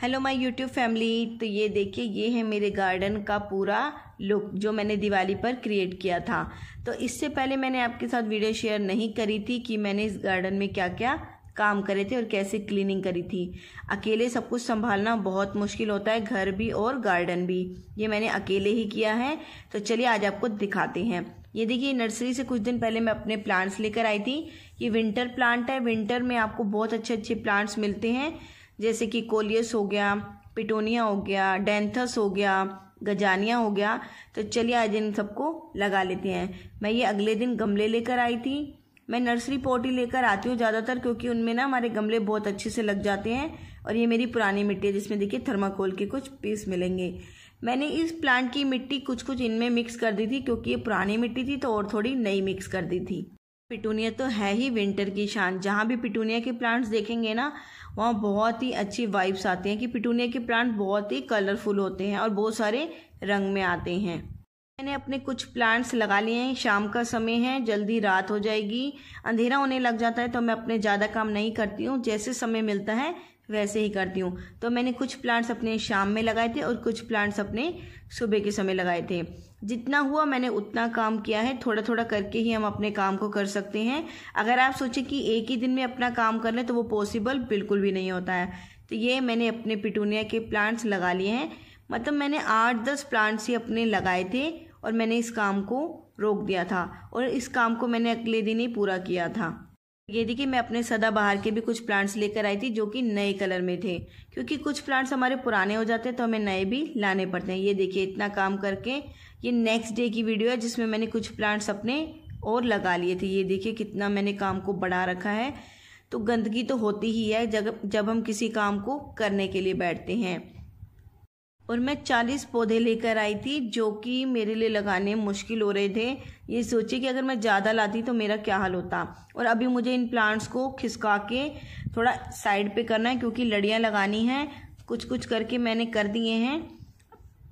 Hello my YouTube family तो ये देखिए ये है मेरे गार्डन का पूरा लुक जो मैंने दिवाली पर क्रिएट किया था तो इससे पहले मैंने आपके साथ वीडियो शेयर नहीं करी थी कि मैंने इस गार्डन में क्या क्या काम करे थे और कैसे क्लीनिंग करी थी अकेले सब कुछ संभालना बहुत मुश्किल होता है घर भी और गार्डन भी ये मैंने अकेले ही किया है तो चलिए आज आपको दिखाते हैं ये देखिए नर्सरी से कुछ दिन पहले मैं अपने प्लांट्स लेकर आई थी ये विंटर प्लांट है विंटर में आपको बहुत अच्छे अच्छे प्लांट्स मिलते हैं जैसे कि कोलियस हो गया पिटोनिया हो गया डेंथस हो गया गजानिया हो गया तो चलिए आज इन सबको लगा लेते हैं मैं ये अगले दिन गमले लेकर आई थी मैं नर्सरी पोटी लेकर आती हूँ ज़्यादातर क्योंकि उनमें ना हमारे गमले बहुत अच्छे से लग जाते हैं और ये मेरी पुरानी मिट्टी है जिसमें देखिए थर्माकोल के कुछ पीस मिलेंगे मैंने इस प्लांट की मिट्टी कुछ कुछ इनमें मिक्स कर दी थी क्योंकि ये पुरानी मिट्टी थी तो और थोड़ी नई मिक्स कर दी थी पिटूनिया तो है ही विंटर की शान जहाँ भी पिटूनिया के प्लांट्स देखेंगे ना वहाँ बहुत ही अच्छी वाइब्स आती हैं कि पिटूनिया के प्लांट बहुत ही कलरफुल होते हैं और बहुत सारे रंग में आते हैं मैंने अपने कुछ प्लांट्स लगा लिए हैं शाम का समय है जल्दी रात हो जाएगी अंधेरा होने लग जाता है तो मैं अपने ज़्यादा काम नहीं करती हूँ जैसे समय मिलता है वैसे ही करती हूँ तो मैंने कुछ प्लांट्स अपने शाम में लगाए थे और कुछ प्लांट्स अपने सुबह के समय लगाए थे जितना हुआ मैंने उतना काम किया है थोड़ा थोड़ा करके ही हम अपने काम को कर सकते हैं अगर आप सोचें कि एक ही दिन में अपना काम कर लें तो वो पॉसिबल बिल्कुल भी नहीं होता है तो ये मैंने अपने पिटूनिया के प्लांट्स लगा लिए हैं मतलब मैंने आठ दस प्लांट्स ही अपने लगाए थे और मैंने इस काम को रोक दिया था और इस काम को मैंने अगले दिन ही पूरा किया था ये देखिए मैं अपने सदाबहार के भी कुछ प्लांट्स लेकर आई थी जो कि नए कलर में थे क्योंकि कुछ प्लांट्स हमारे पुराने हो जाते हैं तो हमें नए भी लाने पड़ते हैं ये देखिए इतना काम करके ये नेक्स्ट डे की वीडियो है जिसमें मैंने कुछ प्लांट्स अपने और लगा लिए थे ये देखिए कितना मैंने काम को बढ़ा रखा है तो गंदगी तो होती ही है जब जब हम किसी काम को करने के लिए बैठते हैं और मैं चालीस पौधे लेकर आई थी जो कि मेरे लिए लगाने मुश्किल हो रहे थे ये सोचे कि अगर मैं ज़्यादा लाती तो मेरा क्या हाल होता और अभी मुझे इन प्लांट्स को खिसका के थोड़ा साइड पे करना है क्योंकि लड़ियाँ लगानी हैं कुछ कुछ करके मैंने कर दिए हैं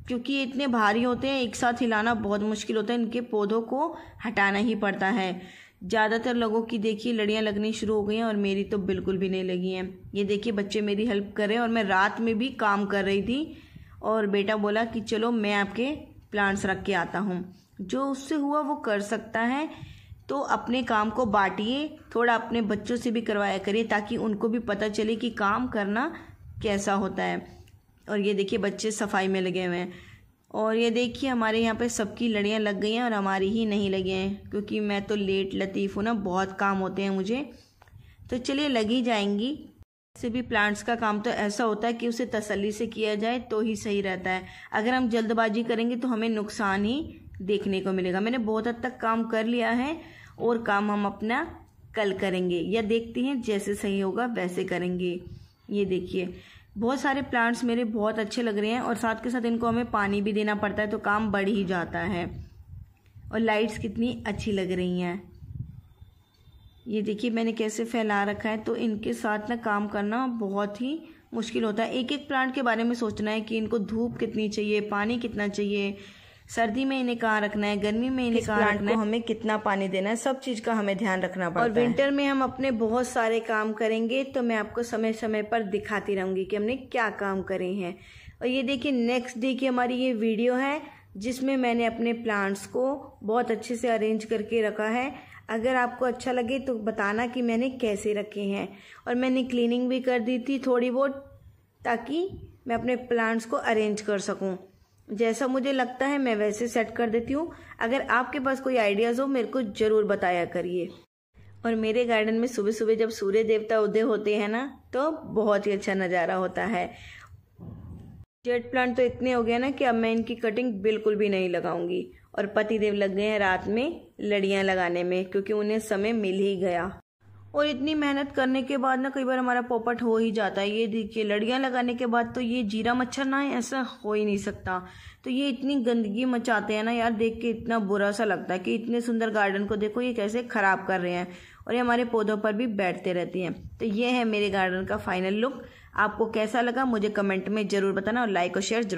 क्योंकि ये इतने भारी होते हैं एक साथ हिलाना बहुत मुश्किल होता है इनके पौधों को हटाना ही पड़ता है ज़्यादातर लोगों की देखिए लड़ियाँ लगनी शुरू हो गई हैं और मेरी तो बिल्कुल भी नहीं लगी हैं ये देखिए बच्चे मेरी हेल्प कर रहे हैं और मैं रात में भी काम कर रही थी और बेटा बोला कि चलो मैं आपके प्लांट्स रख के आता हूँ जो उससे हुआ वो कर सकता है तो अपने काम को बांटिए थोड़ा अपने बच्चों से भी करवाया करिए ताकि उनको भी पता चले कि काम करना कैसा होता है और ये देखिए बच्चे सफाई में लगे हुए हैं और ये देखिए हमारे यहाँ पे सबकी लड़ियाँ लग गई हैं और हमारी ही नहीं लगे हैं क्योंकि मैं तो लेट लतीफ़ हूँ ना बहुत काम होते हैं मुझे तो चलिए लगी जाएंगी से भी प्लांट्स का काम तो ऐसा होता है कि उसे तसल्ली से किया जाए तो ही सही रहता है अगर हम जल्दबाजी करेंगे तो हमें नुकसान ही देखने को मिलेगा मैंने बहुत हद तक काम कर लिया है और काम हम अपना कल करेंगे या देखते हैं जैसे सही होगा वैसे करेंगे ये देखिए बहुत सारे प्लांट्स मेरे बहुत अच्छे लग रहे हैं और साथ के साथ इनको हमें पानी भी देना पड़ता है तो काम बढ़ ही जाता है और लाइट्स कितनी अच्छी लग रही हैं ये देखिए मैंने कैसे फैला रखा है तो इनके साथ ना काम करना बहुत ही मुश्किल होता है एक एक प्लांट के बारे में सोचना है कि इनको धूप कितनी चाहिए पानी कितना चाहिए सर्दी में इन्हें कहाँ रखना है गर्मी में इन्हें कहाँ रखना है हमें कितना पानी देना है सब चीज का हमें ध्यान रखना पड़ता और विंटर है। में हम अपने बहुत सारे काम करेंगे तो मैं आपको समय समय पर दिखाती रहूंगी कि हमने क्या काम करे हैं और ये देखिए नेक्स्ट डे की हमारी ये वीडियो है जिसमें मैंने अपने प्लांट्स को बहुत अच्छे से अरेंज करके रखा है अगर आपको अच्छा लगे तो बताना कि मैंने कैसे रखे हैं और मैंने क्लीनिंग भी कर दी थी थोड़ी बहुत ताकि मैं अपने प्लांट्स को अरेंज कर सकूं जैसा मुझे लगता है मैं वैसे सेट कर देती हूँ अगर आपके पास कोई आइडियाज़ हो मेरे को ज़रूर बताया करिए और मेरे गार्डन में सुबह सुबह जब सूर्य देवता उदय होते हैं ना तो बहुत ही अच्छा नज़ारा होता है जेट प्लांट तो इतने हो गए ना कि अब मैं इनकी कटिंग बिल्कुल भी नहीं लगाऊंगी और पतिदेव लग गए हैं रात में लड़िया लगाने में क्योंकि उन्हें समय मिल ही गया और इतनी मेहनत करने के बाद ना कई बार हमारा पोपट हो ही जाता है ये देखिए लड़ियाँ लगाने के बाद तो ये जीरा मच्छर ना है ऐसा हो ही नहीं सकता तो ये इतनी गंदगी मचाते हैं ना यार देख के इतना बुरा सा लगता है कि इतने सुंदर गार्डन को देखो ये कैसे ख़राब कर रहे हैं और ये हमारे पौधों पर भी बैठते रहती हैं तो ये है मेरे गार्डन का फाइनल लुक आपको कैसा लगा मुझे कमेंट में ज़रूर बताना और लाइक और शेयर जरूर